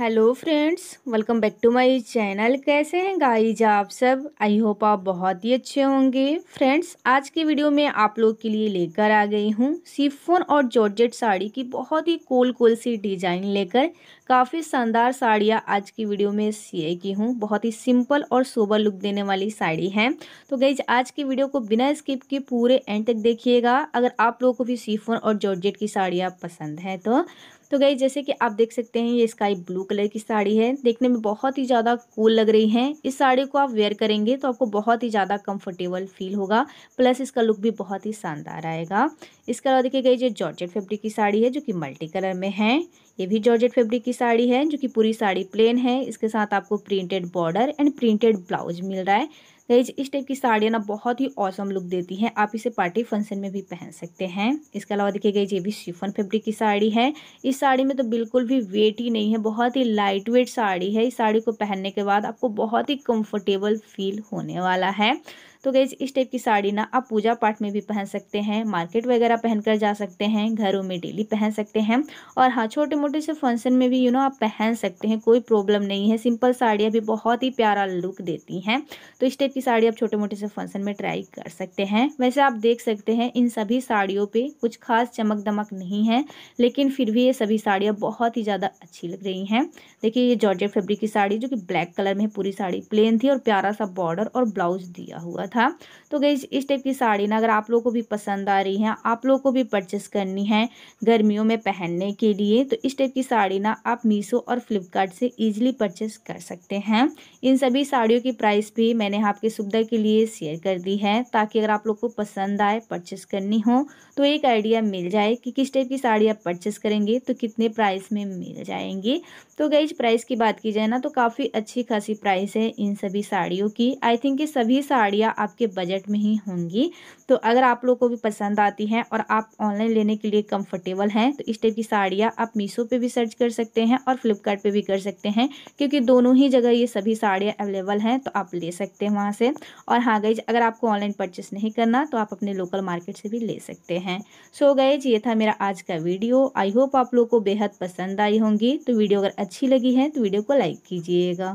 hello friends welcome back to my channel कैसे हैं guys आप सब आई होप आप बहुत ही अच्छे होंगे फ्रेंड्स आज की वीडियो में आप लोग के लिए लेकर आ गई हूँ सीफोन और जॉर्जेट साड़ी की बहुत ही कोल कोल सी डिज़ाइन लेकर काफ़ी शानदार साड़ियाँ आज की वीडियो में शेयर की हूँ बहुत ही सिंपल और सोबर लुक देने वाली साड़ी है तो गाइज आज की वीडियो को बिना स्किप के पूरे एंड तक देखिएगा अगर आप लोगों को भी सीफोन और जॉर्जेट की साड़ियाँ पसंद हैं तो तो गई जैसे कि आप देख सकते हैं ये स्काई ब्लू कलर की साड़ी है देखने में बहुत ही ज़्यादा कूल लग रही है इस साड़ी को आप वेयर करेंगे तो आपको बहुत ही ज़्यादा कंफर्टेबल फील होगा प्लस इसका लुक भी बहुत ही शानदार आएगा इसके अलावा देखिए गई जो जॉर्जेट फैब्रिक की साड़ी है जो कि मल्टी कलर में है ये भी जॉर्जेट फैब्रिक की साड़ी है जो कि पूरी साड़ी प्लेन है इसके साथ आपको printed border and printed blouse मिल रहा है गाइज इस टाइप की साड़ियाँ ना बहुत ही औसम लुक देती हैं आप इसे पार्टी फंक्शन में भी पहन सकते हैं इसके अलावा देखिए गई ये भी शिफन फैब्रिक की साड़ी है इस साड़ी में तो बिल्कुल भी वेट ही नहीं है बहुत ही लाइट वेट साड़ी है इस साड़ी को पहनने के बाद आपको बहुत ही कम्फर्टेबल फील होने वाला है तो गैज इस टाइप की साड़ी ना आप पूजा पाठ में भी पहन सकते हैं मार्केट वगैरह पहन कर जा सकते हैं घरों में डेली पहन सकते हैं और हाँ छोटे मोटे से फंक्शन में भी यू नो आप पहन सकते हैं कोई प्रॉब्लम नहीं है सिंपल साड़ियाँ भी बहुत ही प्यारा लुक देती हैं तो इस टाइप की साड़ी आप छोटे मोटे से फंक्शन में ट्राई कर सकते हैं वैसे आप देख सकते हैं इन सभी साड़ियों पर कुछ खास चमक दमक नहीं है लेकिन फिर भी ये सभी साड़ियाँ बहुत ही ज़्यादा अच्छी लग रही हैं देखिए ये जॉर्जेट फेब्रिक की साड़ी जो कि ब्लैक कलर में पूरी साड़ी प्लेन थी और प्यारा सा बॉर्डर और ब्लाउज दिया हुआ था तो गई इस टाइप की साड़ी ना अगर आप लोगों को भी पसंद आ रही है आप लोगों को भी परचेस करनी है गर्मियों में पहनने के लिए तो इस टाइप की साड़ी ना आप मीशो और फ्लिपकार्ट से ईजिली परचेस कर सकते हैं इन सभी साड़ियों की प्राइस भी मैंने आपके सुविधा के लिए शेयर कर दी है ताकि अगर आप लोग को पसंद आए परचेस करनी हो तो एक आइडिया मिल जाए कि किस टाइप की साड़ी आप परचेस करेंगे तो कितने प्राइस में मिल जाएंगी तो गई प्राइस की बात की जाए ना तो काफ़ी अच्छी खासी प्राइस है इन सभी साड़ियों की आई थिंक ये सभी साड़ियाँ आपके बजट में ही होंगी तो अगर आप लोग को भी पसंद आती हैं और आप ऑनलाइन लेने के लिए कंफर्टेबल हैं तो इस टाइप की साड़ियाँ आप मीशो पर भी सर्च कर सकते हैं और फ्लिपकार्ट भी कर सकते हैं क्योंकि दोनों ही जगह ये सभी साड़ियाँ अवेलेबल हैं तो आप ले सकते हैं वहाँ से और हाँ गई अगर आपको ऑनलाइन परचेस नहीं करना तो आप अपने लोकल मार्केट से भी ले सकते हैं सो so गए ये था मेरा आज का वीडियो आई होप आप लोग को बेहद पसंद आई होंगी तो वीडियो अगर अच्छी लगी है तो वीडियो को लाइक कीजिएगा